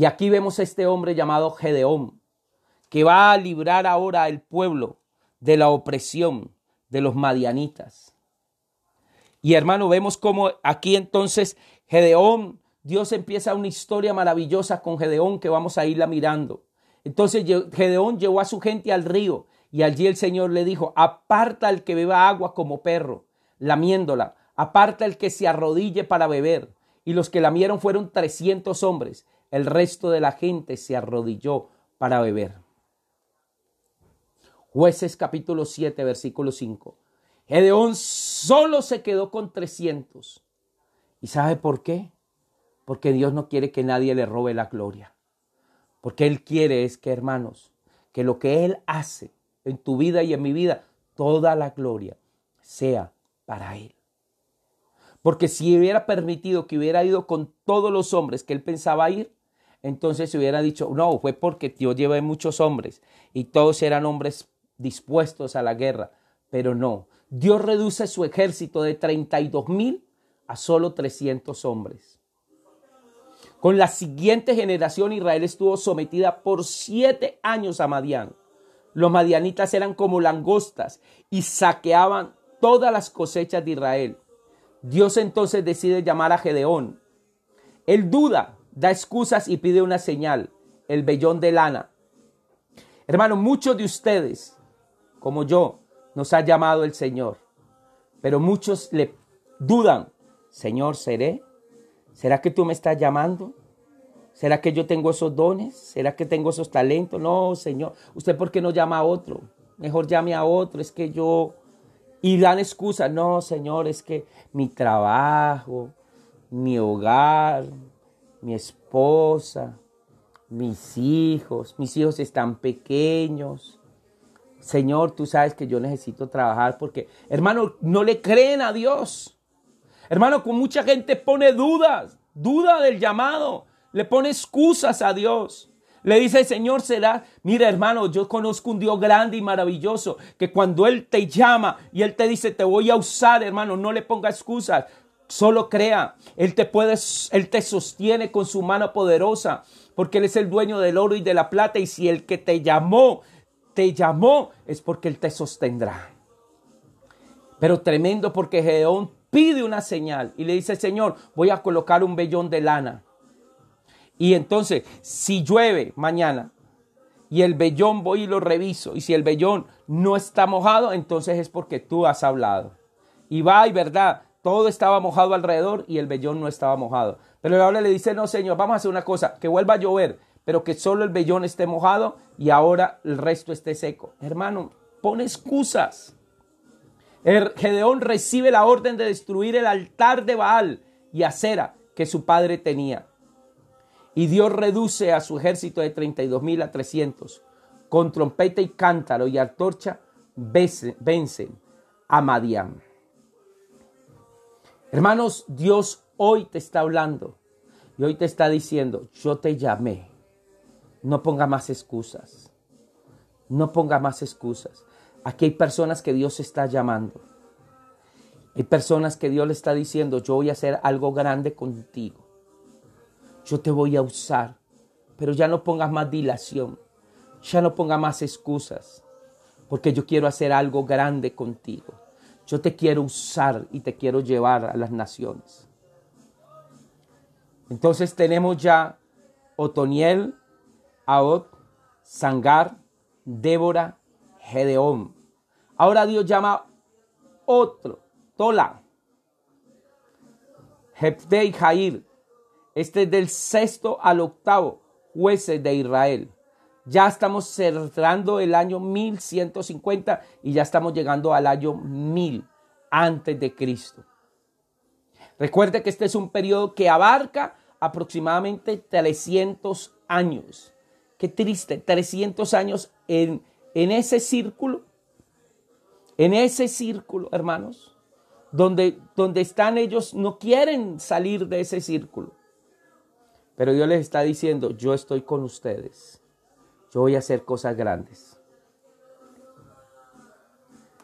y aquí vemos a este hombre llamado Gedeón, que va a librar ahora al pueblo de la opresión de los madianitas. Y hermano, vemos cómo aquí entonces Gedeón, Dios empieza una historia maravillosa con Gedeón que vamos a irla mirando. Entonces Gedeón llevó a su gente al río y allí el Señor le dijo, aparta al que beba agua como perro, lamiéndola, aparta el que se arrodille para beber. Y los que lamieron fueron 300 hombres. El resto de la gente se arrodilló para beber. Jueces capítulo 7, versículo 5. Gedeón solo se quedó con 300. ¿Y sabe por qué? Porque Dios no quiere que nadie le robe la gloria. Porque Él quiere es que, hermanos, que lo que Él hace en tu vida y en mi vida, toda la gloria sea para Él. Porque si hubiera permitido que hubiera ido con todos los hombres que Él pensaba ir, entonces se hubiera dicho, no, fue porque Dios lleva muchos hombres y todos eran hombres dispuestos a la guerra, pero no. Dios reduce su ejército de 32 mil a solo 300 hombres. Con la siguiente generación Israel estuvo sometida por siete años a Madián. Los madianitas eran como langostas y saqueaban todas las cosechas de Israel. Dios entonces decide llamar a Gedeón. Él duda da excusas y pide una señal, el vellón de lana. Hermano, muchos de ustedes, como yo, nos ha llamado el Señor, pero muchos le dudan, Señor, ¿seré? ¿Será que tú me estás llamando? ¿Será que yo tengo esos dones? ¿Será que tengo esos talentos? No, Señor. ¿Usted por qué no llama a otro? Mejor llame a otro. Es que yo... Y dan excusas. No, Señor, es que mi trabajo, mi hogar, mi esposa, mis hijos, mis hijos están pequeños. Señor, tú sabes que yo necesito trabajar porque, hermano, no le creen a Dios. Hermano, con mucha gente pone dudas, duda del llamado, le pone excusas a Dios. Le dice, Señor, será, mira hermano, yo conozco un Dios grande y maravilloso, que cuando Él te llama y Él te dice, te voy a usar, hermano, no le ponga excusas. Solo crea. Él te puede, él te sostiene con su mano poderosa, porque él es el dueño del oro y de la plata. Y si el que te llamó, te llamó, es porque él te sostendrá. Pero tremendo porque Gedeón pide una señal y le dice, Señor, voy a colocar un vellón de lana. Y entonces, si llueve mañana y el vellón voy y lo reviso, y si el vellón no está mojado, entonces es porque tú has hablado. Y va, y verdad, todo estaba mojado alrededor y el vellón no estaba mojado. Pero el ahora le dice, no señor, vamos a hacer una cosa, que vuelva a llover, pero que solo el vellón esté mojado y ahora el resto esté seco. Hermano, pon excusas. Er, Gedeón recibe la orden de destruir el altar de Baal y acera que su padre tenía. Y Dios reduce a su ejército de 32 mil a 300. Con trompeta y cántaro y antorcha vencen a Madián. Hermanos, Dios hoy te está hablando y hoy te está diciendo, yo te llamé. No ponga más excusas. No ponga más excusas. Aquí hay personas que Dios está llamando. Hay personas que Dios le está diciendo, yo voy a hacer algo grande contigo. Yo te voy a usar. Pero ya no pongas más dilación. Ya no ponga más excusas. Porque yo quiero hacer algo grande contigo. Yo te quiero usar y te quiero llevar a las naciones. Entonces tenemos ya Otoniel, Aot, Sangar, Débora, Gedeón. Ahora Dios llama otro, Tola, Jefte Jair. Este es del sexto al octavo jueces de Israel. Ya estamos cerrando el año 1150 y ya estamos llegando al año 1000 antes de Cristo. Recuerde que este es un periodo que abarca aproximadamente 300 años. Qué triste, 300 años en, en ese círculo, en ese círculo, hermanos, donde, donde están ellos, no quieren salir de ese círculo. Pero Dios les está diciendo, yo estoy con ustedes yo voy a hacer cosas grandes.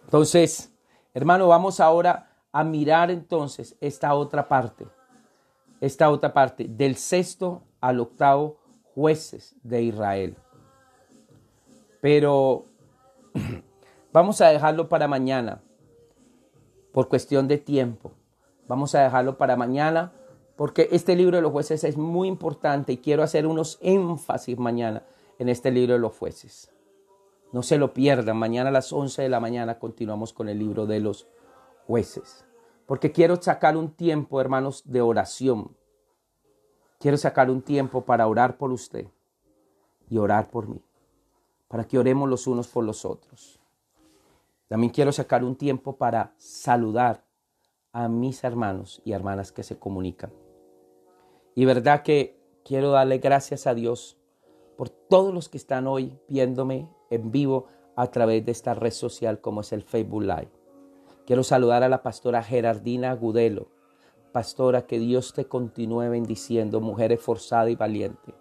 Entonces, hermano, vamos ahora a mirar entonces esta otra parte, esta otra parte, del sexto al octavo jueces de Israel. Pero vamos a dejarlo para mañana, por cuestión de tiempo. Vamos a dejarlo para mañana, porque este libro de los jueces es muy importante y quiero hacer unos énfasis mañana en este libro de los jueces. No se lo pierdan. Mañana a las 11 de la mañana continuamos con el libro de los jueces. Porque quiero sacar un tiempo, hermanos, de oración. Quiero sacar un tiempo para orar por usted y orar por mí. Para que oremos los unos por los otros. También quiero sacar un tiempo para saludar a mis hermanos y hermanas que se comunican. Y verdad que quiero darle gracias a Dios por todos los que están hoy viéndome en vivo a través de esta red social como es el Facebook Live. Quiero saludar a la pastora Gerardina Agudelo. Pastora, que Dios te continúe bendiciendo, mujer esforzada y valiente,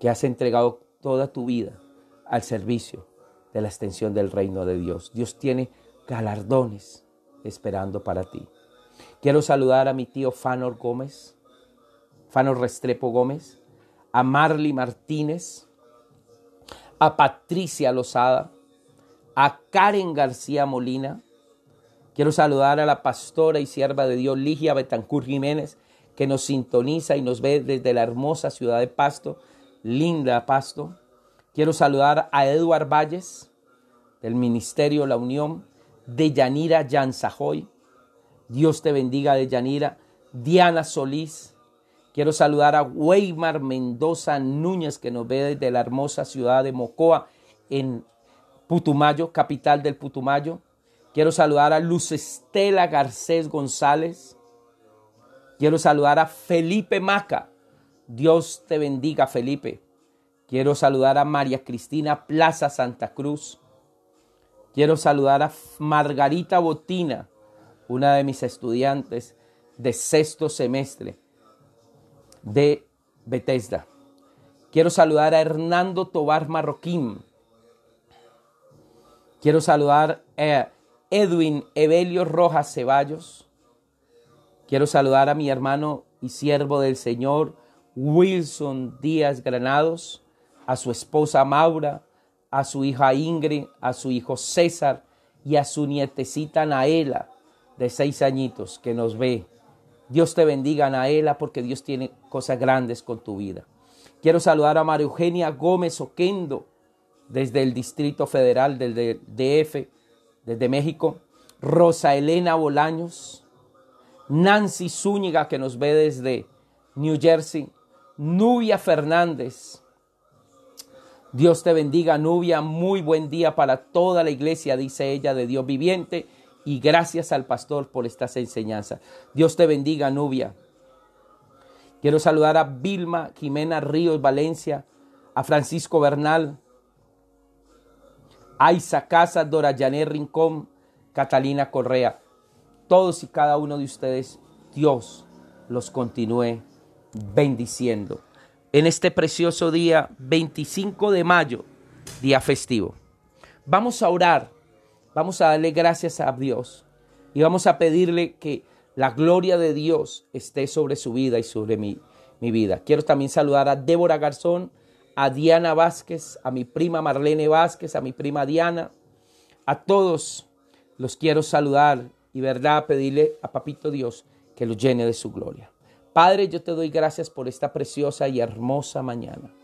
que has entregado toda tu vida al servicio de la extensión del reino de Dios. Dios tiene galardones esperando para ti. Quiero saludar a mi tío Fanor Gómez, Fanor Restrepo Gómez, a Marley Martínez, a Patricia Lozada, a Karen García Molina. Quiero saludar a la pastora y sierva de Dios Ligia Betancur Jiménez, que nos sintoniza y nos ve desde la hermosa ciudad de Pasto, linda Pasto. Quiero saludar a Eduard Valles, del Ministerio La Unión, de Yanira Yanzajoy. Dios te bendiga, de Yanira. Diana Solís, Quiero saludar a Weimar Mendoza Núñez, que nos ve desde la hermosa ciudad de Mocoa, en Putumayo, capital del Putumayo. Quiero saludar a Luz Estela Garcés González. Quiero saludar a Felipe Maca. Dios te bendiga, Felipe. Quiero saludar a María Cristina Plaza Santa Cruz. Quiero saludar a Margarita Botina, una de mis estudiantes de sexto semestre de Bethesda. Quiero saludar a Hernando Tobar Marroquín. Quiero saludar a Edwin Evelio Rojas Ceballos. Quiero saludar a mi hermano y siervo del Señor, Wilson Díaz Granados, a su esposa Maura, a su hija Ingrid, a su hijo César y a su nietecita Naela, de seis añitos, que nos ve Dios te bendiga, Anaela, porque Dios tiene cosas grandes con tu vida. Quiero saludar a María Eugenia Gómez Oquendo, desde el Distrito Federal, del DF, desde México. Rosa Elena Bolaños. Nancy Zúñiga, que nos ve desde New Jersey. Nubia Fernández. Dios te bendiga, Nubia. Muy buen día para toda la iglesia, dice ella, de Dios viviente y gracias al pastor por estas enseñanzas. Dios te bendiga, Nubia. Quiero saludar a Vilma Jimena Ríos Valencia, a Francisco Bernal, a Isa Casas, Dora Janet Rincón, Catalina Correa. Todos y cada uno de ustedes, Dios los continúe bendiciendo en este precioso día 25 de mayo, día festivo. Vamos a orar Vamos a darle gracias a Dios y vamos a pedirle que la gloria de Dios esté sobre su vida y sobre mi, mi vida. Quiero también saludar a Débora Garzón, a Diana Vázquez, a mi prima Marlene Vázquez, a mi prima Diana. A todos los quiero saludar y verdad pedirle a Papito Dios que los llene de su gloria. Padre, yo te doy gracias por esta preciosa y hermosa mañana.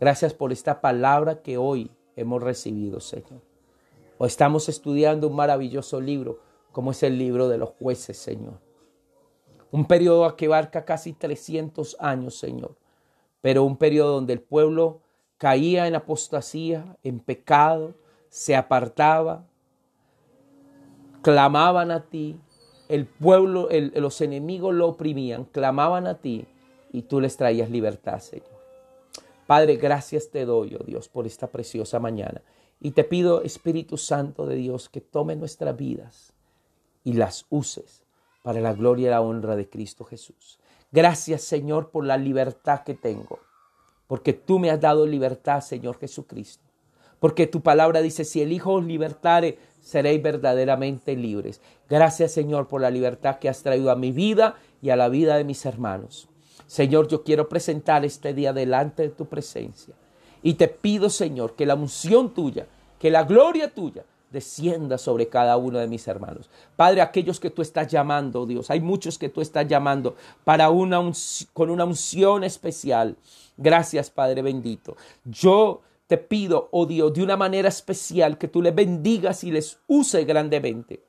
Gracias por esta palabra que hoy hemos recibido, Señor. O estamos estudiando un maravilloso libro, como es el libro de los jueces, Señor. Un periodo que abarca casi 300 años, Señor. Pero un periodo donde el pueblo caía en apostasía, en pecado, se apartaba, clamaban a ti, el pueblo, los enemigos lo oprimían, clamaban a ti y tú les traías libertad, Señor. Padre, gracias te doy, oh Dios, por esta preciosa mañana. Y te pido, Espíritu Santo de Dios, que tome nuestras vidas y las uses para la gloria y la honra de Cristo Jesús. Gracias, Señor, por la libertad que tengo, porque tú me has dado libertad, Señor Jesucristo. Porque tu palabra dice, si el Hijo os libertare, seréis verdaderamente libres. Gracias, Señor, por la libertad que has traído a mi vida y a la vida de mis hermanos. Señor, yo quiero presentar este día delante de tu presencia. Y te pido, Señor, que la unción tuya, que la gloria tuya descienda sobre cada uno de mis hermanos. Padre, aquellos que tú estás llamando, Dios, hay muchos que tú estás llamando para una con una unción especial. Gracias, Padre bendito. Yo te pido, oh Dios, de una manera especial que tú les bendigas y les use grandemente.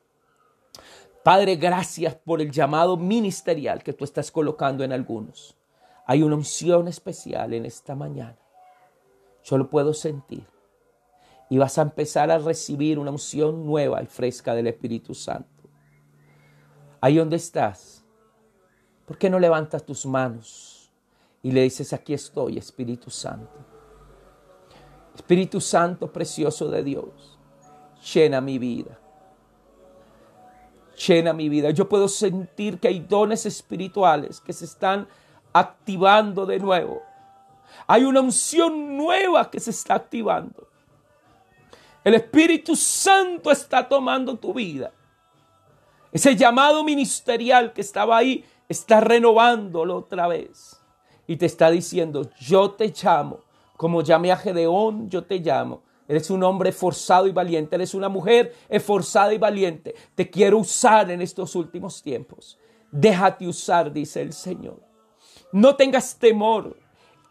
Padre, gracias por el llamado ministerial que tú estás colocando en algunos. Hay una unción especial en esta mañana. Yo lo puedo sentir. Y vas a empezar a recibir una unción nueva y fresca del Espíritu Santo. Ahí donde estás, ¿por qué no levantas tus manos y le dices, aquí estoy, Espíritu Santo? Espíritu Santo precioso de Dios, llena mi vida. Llena mi vida. Yo puedo sentir que hay dones espirituales que se están activando de nuevo hay una unción nueva que se está activando. El Espíritu Santo está tomando tu vida. Ese llamado ministerial que estaba ahí está renovándolo otra vez. Y te está diciendo, yo te llamo, como llamé a Gedeón, yo te llamo. Eres un hombre esforzado y valiente, eres una mujer esforzada y valiente. Te quiero usar en estos últimos tiempos. Déjate usar, dice el Señor. No tengas temor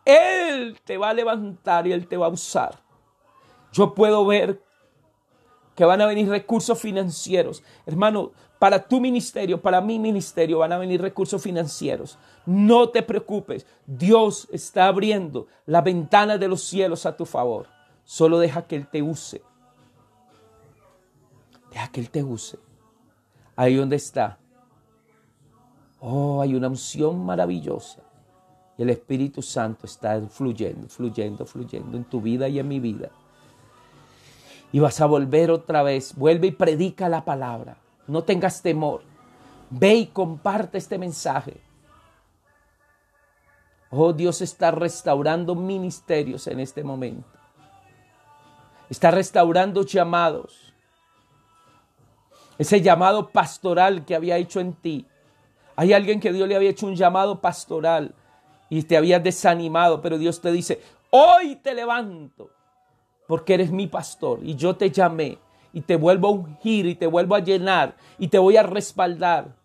él te va a levantar y Él te va a usar. Yo puedo ver que van a venir recursos financieros. Hermano, para tu ministerio, para mi ministerio van a venir recursos financieros. No te preocupes, Dios está abriendo la ventana de los cielos a tu favor. Solo deja que Él te use. Deja que Él te use. Ahí donde está. Oh, hay una unción maravillosa el Espíritu Santo está fluyendo, fluyendo, fluyendo en tu vida y en mi vida. Y vas a volver otra vez. Vuelve y predica la palabra. No tengas temor. Ve y comparte este mensaje. Oh, Dios está restaurando ministerios en este momento. Está restaurando llamados. Ese llamado pastoral que había hecho en ti. Hay alguien que Dios le había hecho un llamado pastoral y te habías desanimado, pero Dios te dice, hoy te levanto, porque eres mi pastor y yo te llamé y te vuelvo a ungir y te vuelvo a llenar y te voy a respaldar.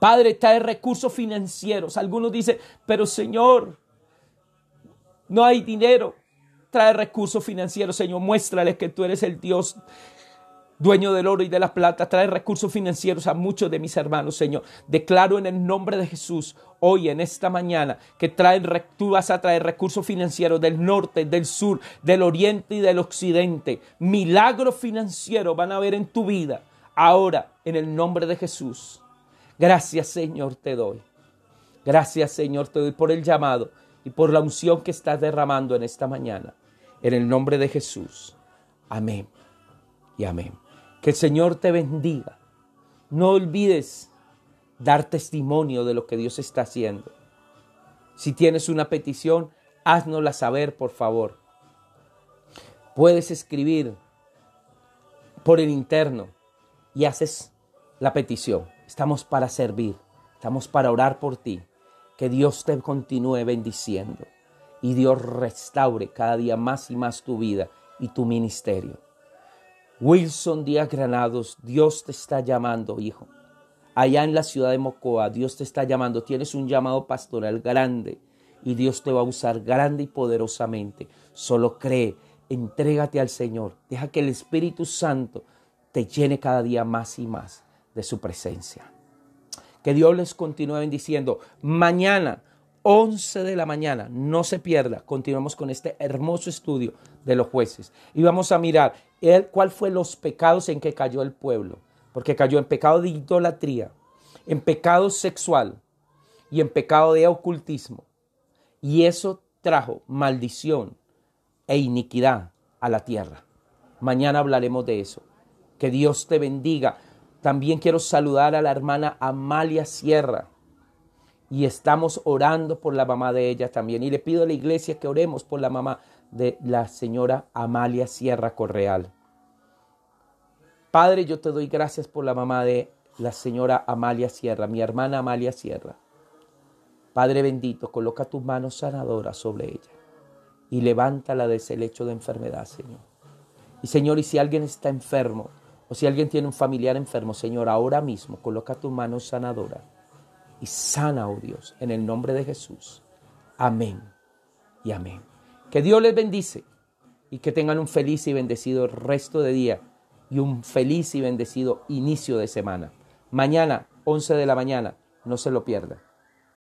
Padre, trae recursos financieros. Algunos dicen, pero Señor, no hay dinero. Trae recursos financieros, Señor. Muéstrales que tú eres el Dios dueño del oro y de la plata, trae recursos financieros a muchos de mis hermanos, Señor. Declaro en el nombre de Jesús hoy, en esta mañana, que tú vas a traer recursos financieros del norte, del sur, del oriente y del occidente. Milagros financieros van a haber en tu vida, ahora, en el nombre de Jesús. Gracias, Señor, te doy. Gracias, Señor, te doy por el llamado y por la unción que estás derramando en esta mañana. En el nombre de Jesús. Amén y amén. Que el Señor te bendiga. No olvides dar testimonio de lo que Dios está haciendo. Si tienes una petición, haznosla saber, por favor. Puedes escribir por el interno y haces la petición. Estamos para servir, estamos para orar por ti. Que Dios te continúe bendiciendo y Dios restaure cada día más y más tu vida y tu ministerio. Wilson Díaz Granados, Dios te está llamando, hijo. Allá en la ciudad de Mocoa, Dios te está llamando. Tienes un llamado pastoral grande y Dios te va a usar grande y poderosamente. Solo cree, entrégate al Señor. Deja que el Espíritu Santo te llene cada día más y más de su presencia. Que Dios les continúe bendiciendo. Mañana, 11 de la mañana, no se pierda. Continuamos con este hermoso estudio de los jueces. Y vamos a mirar cuál fue los pecados en que cayó el pueblo. Porque cayó en pecado de idolatría, en pecado sexual y en pecado de ocultismo. Y eso trajo maldición e iniquidad a la tierra. Mañana hablaremos de eso. Que Dios te bendiga. También quiero saludar a la hermana Amalia Sierra. Y estamos orando por la mamá de ella también. Y le pido a la iglesia que oremos por la mamá de la señora Amalia Sierra Correal. Padre, yo te doy gracias por la mamá de la señora Amalia Sierra, mi hermana Amalia Sierra. Padre bendito, coloca tus manos sanadoras sobre ella y levántala de ese lecho de enfermedad, Señor. Y Señor, y si alguien está enfermo o si alguien tiene un familiar enfermo, Señor, ahora mismo coloca tus manos sanadoras y sana, oh Dios, en el nombre de Jesús. Amén y amén. Que Dios les bendice y que tengan un feliz y bendecido resto de día y un feliz y bendecido inicio de semana. Mañana, 11 de la mañana, no se lo pierdan.